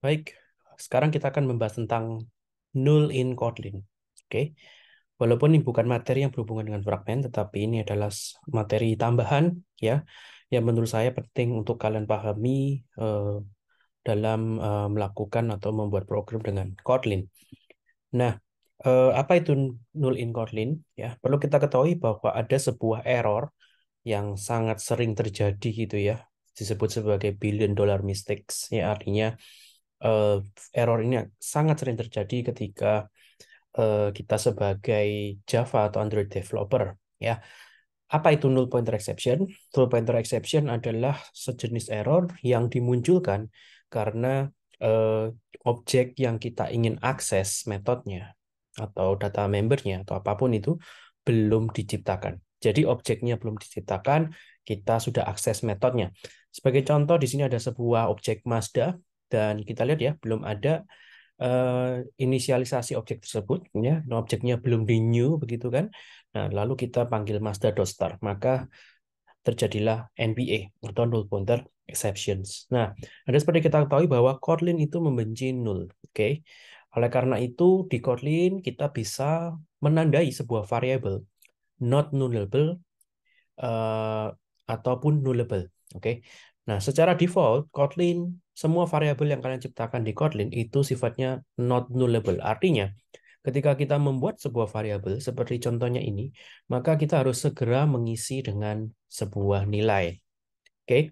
Baik, sekarang kita akan membahas tentang null in Kotlin. Oke. Okay? Walaupun ini bukan materi yang berhubungan dengan fragment tetapi ini adalah materi tambahan ya yang menurut saya penting untuk kalian pahami uh, dalam uh, melakukan atau membuat program dengan Kotlin. Nah, uh, apa itu null in Kotlin? Ya, perlu kita ketahui bahwa ada sebuah error yang sangat sering terjadi gitu ya, disebut sebagai billion dollar mistakes. Ya, artinya uh, error ini sangat sering terjadi ketika uh, kita sebagai Java atau Android developer ya. Apa itu null pointer exception? Null pointer exception adalah sejenis error yang dimunculkan karena uh, objek yang kita ingin akses metodenya atau data membernya atau apapun itu belum diciptakan. Jadi objeknya belum diciptakan, kita sudah akses metodenya. Sebagai contoh di sini ada sebuah objek Mazda dan kita lihat ya belum ada uh, inisialisasi objek tersebut ya nah, objeknya belum di new begitu kan nah lalu kita panggil master.star maka terjadilah NPA atau null pointer exceptions nah ada seperti kita ketahui bahwa Kotlin itu membenci null oke okay? oleh karena itu di Kotlin kita bisa menandai sebuah variabel not nullable uh, ataupun nullable. Oke, okay? Nah, secara default, Kotlin, semua variabel yang kalian ciptakan di Kotlin itu sifatnya not nullable. Artinya, ketika kita membuat sebuah variabel seperti contohnya ini, maka kita harus segera mengisi dengan sebuah nilai. Oke, okay?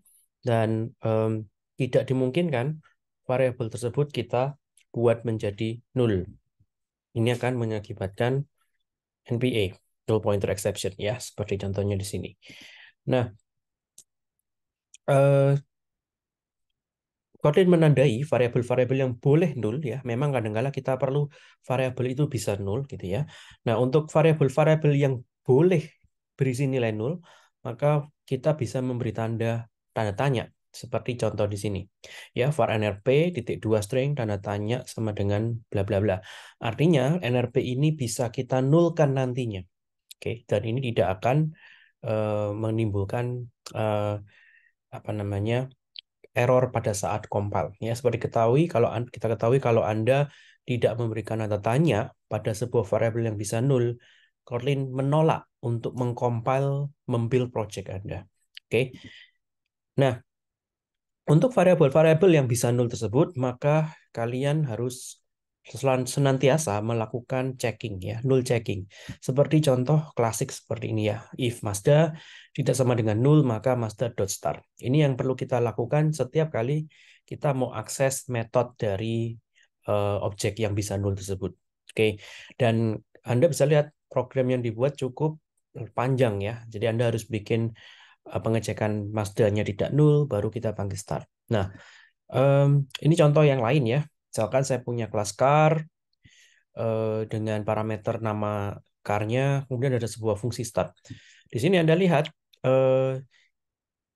dan um, tidak dimungkinkan variabel tersebut kita buat menjadi null. Ini akan mengakibatkan NPA, null pointer exception ya, seperti contohnya di sini. Nah, Uh, Kotlin menandai variabel-variabel yang boleh nol ya. Memang kadangkala -kadang kita perlu variabel itu bisa nol gitu ya. Nah, untuk variabel-variabel yang boleh berisi nilai nol, maka kita bisa memberi tanda tanda tanya seperti contoh di sini. Ya, var nrp titik dua string tanda tanya sama dengan bla bla bla. Artinya nrp ini bisa kita nulkan nantinya. Oke, dan ini tidak akan uh, menimbulkan uh, apa namanya error pada saat compile. Ya, seperti ketahui kalau kita ketahui kalau Anda tidak memberikan tanda tanya pada sebuah variabel yang bisa nol, Kotlin menolak untuk mengcompile membuild project Anda. Oke. Okay? Nah, untuk variabel-variabel yang bisa nol tersebut, maka kalian harus senantiasa melakukan checking ya, null checking. Seperti contoh klasik seperti ini ya, if Mazda tidak sama dengan null maka masda dot star. Ini yang perlu kita lakukan setiap kali kita mau akses metode dari uh, objek yang bisa null tersebut. Oke, dan Anda bisa lihat program yang dibuat cukup panjang ya. Jadi Anda harus bikin uh, pengecekan mazda tidak null, baru kita panggil start. Nah, um, ini contoh yang lain ya Misalkan saya punya kelas car eh, dengan parameter nama car-nya, kemudian ada sebuah fungsi start. Di sini Anda lihat eh,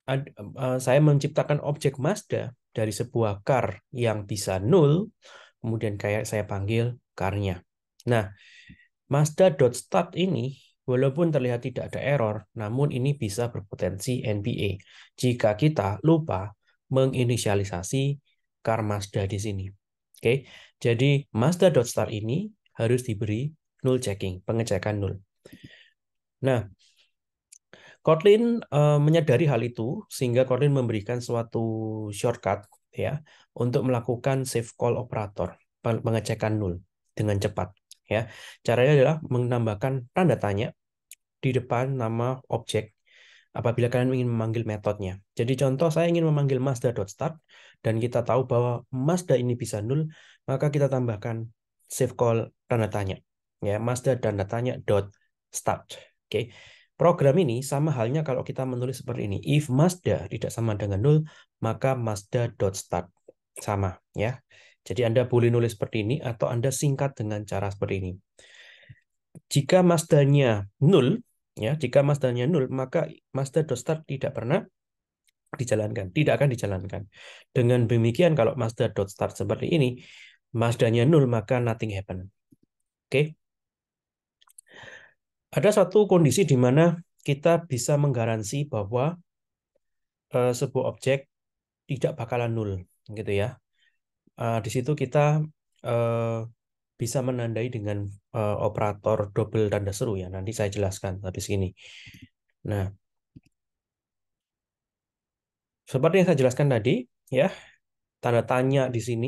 eh, saya menciptakan objek Mazda dari sebuah car yang bisa nol, kemudian kayak saya panggil car-nya. Nah, Mazda.start ini Walaupun terlihat tidak ada error, namun ini bisa berpotensi NBA jika kita lupa menginisialisasi car Mazda di sini. Oke, jadi Mazda dot star ini harus diberi null checking, pengecekan null. Nah, Kotlin uh, menyadari hal itu sehingga Kotlin memberikan suatu shortcut ya untuk melakukan save call operator, pengecekan null dengan cepat ya. Caranya adalah menambahkan tanda tanya di depan nama objek apabila kalian ingin memanggil metodenya. Jadi contoh saya ingin memanggil Mazda.start dan kita tahu bahwa Mazda ini bisa nul, maka kita tambahkan save call tanda tanya. Ya, Mazda tanda tanya dot start. Oke. Okay. Program ini sama halnya kalau kita menulis seperti ini. If Mazda tidak sama dengan nul, maka Mazda dot start sama ya. Jadi Anda boleh nulis seperti ini atau Anda singkat dengan cara seperti ini. Jika Mazda-nya nul, Ya, jika Masternya nul, maka Master dot start tidak pernah dijalankan, tidak akan dijalankan. Dengan demikian kalau Master dot start seperti ini, Masternya nul maka nothing happen. Oke. Okay? Ada satu kondisi di mana kita bisa menggaransi bahwa uh, sebuah objek tidak bakalan nul, gitu ya. Uh, di situ kita uh, bisa menandai dengan uh, operator double tanda seru ya. Nanti saya jelaskan habis ini. Nah, seperti yang saya jelaskan tadi, ya tanda tanya di sini.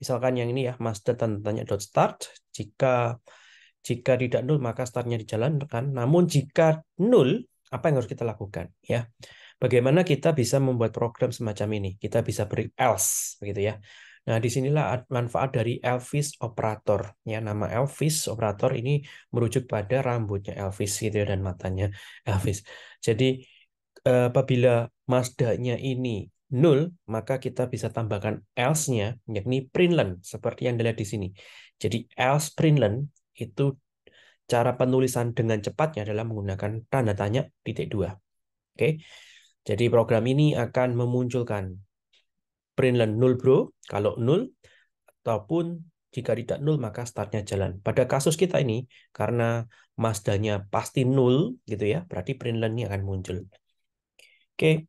Misalkan yang ini ya, master tanda tanya dot start. Jika jika tidak nol maka startnya dijalankan. Namun jika nol, apa yang harus kita lakukan? Ya, bagaimana kita bisa membuat program semacam ini? Kita bisa beri else, begitu ya. Nah, disinilah manfaat dari Elvis operator. Ya, nama Elvis operator ini merujuk pada rambutnya Elvis gitu ya, dan matanya Elvis. Jadi eh, apabila masdanya ini nol, maka kita bisa tambahkan else-nya yakni println seperti yang dilihat di sini. Jadi else println itu cara penulisan dengan cepatnya adalah menggunakan tanda tanya titik dua. Oke. Jadi program ini akan memunculkan len 0 bro, kalau 0 ataupun jika tidak 0 maka startnya jalan. Pada kasus kita ini karena masdanya pasti 0 gitu ya, berarti len ini akan muncul. Oke.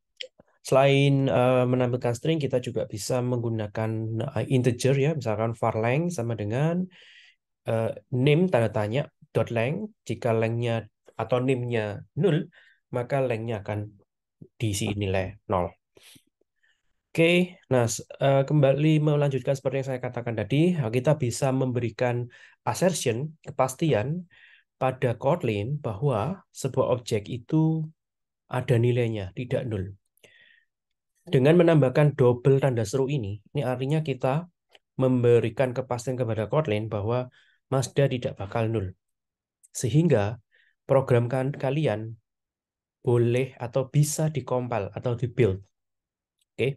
Selain uh, menampilkan string, kita juga bisa menggunakan uh, integer ya, misalkan var length sama dengan uh, name tanda tanya dot length. Jika length-nya atau name-nya 0 maka len-nya akan diisi nilai 0. Oke, nah eh, kembali melanjutkan seperti yang saya katakan tadi, kita bisa memberikan assertion, kepastian pada Kotlin bahwa sebuah objek itu ada nilainya, tidak nol. Dengan menambahkan double tanda seru ini, ini artinya kita memberikan kepastian kepada Kotlin bahwa Mazda tidak bakal nol. Sehingga program kan-, kalian boleh atau bisa dikompal atau dibuild. Oke. Okay?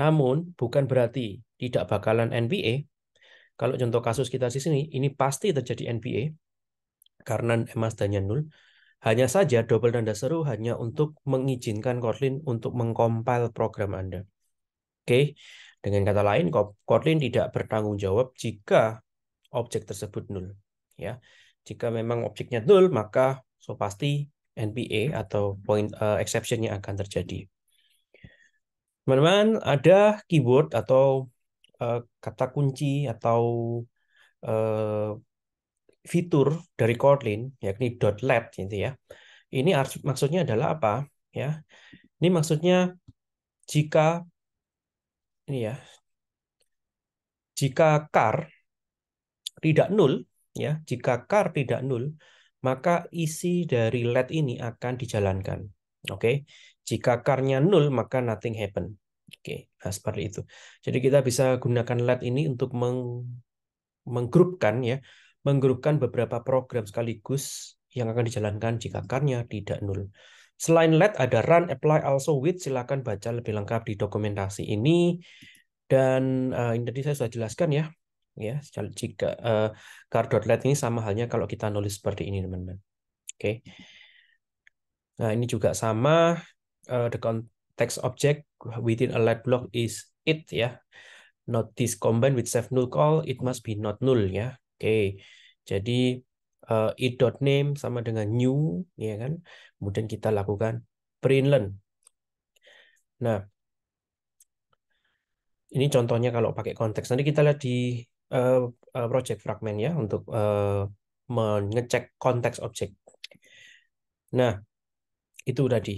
Namun bukan berarti tidak bakalan NPA. Kalau contoh kasus kita di sini, ini pasti terjadi NPA karena emas dan nul. Hanya saja double dan seru hanya untuk mengizinkan Kotlin untuk mengkompil program Anda. Oke, dengan kata lain, Kotlin tidak bertanggung jawab jika objek tersebut nul. Ya, jika memang objeknya nul, maka so pasti NPA atau point uh, exceptionnya akan terjadi. Teman-teman, ada keyboard atau uh, kata kunci atau uh, fitur dari Kotlin, yakni .let gitu ya. Ini maksudnya adalah apa? Ya, ini maksudnya jika ini ya, jika car tidak nul, ya, jika car tidak nul, maka isi dari led ini akan dijalankan. Oke, okay? jika karnya nol maka nothing happen. Oke, okay? nah seperti itu. Jadi kita bisa gunakan let ini untuk meng menggrupkan ya, menggrupkan beberapa program sekaligus yang akan dijalankan jika karnya tidak nol. Selain let ada run, apply, also with. Silakan baca lebih lengkap di dokumentasi ini. Dan uh, ini tadi saya sudah jelaskan ya, ya jika uh, eh, card.let ini sama halnya kalau kita nulis seperti ini teman-teman. Oke. Okay. Nah, ini juga sama uh, the context object within a light block is it ya. Not this combined with save null call, it must be not null ya. Oke. Okay. Jadi uh, it dot name sama dengan new ya kan. Kemudian kita lakukan println. Nah, ini contohnya kalau pakai konteks. Nanti kita lihat di uh, project fragment ya untuk uh, mengecek konteks objek. Nah, itu tadi.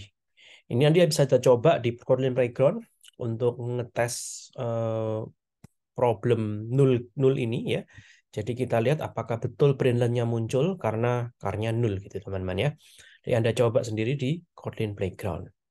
Ini nanti bisa kita coba di Kotlin Playground untuk ngetes uh, problem nul nul ini ya. Jadi kita lihat apakah betul printlinenya muncul karena karnya nul gitu teman-teman ya. Jadi Anda coba sendiri di Kotlin Playground.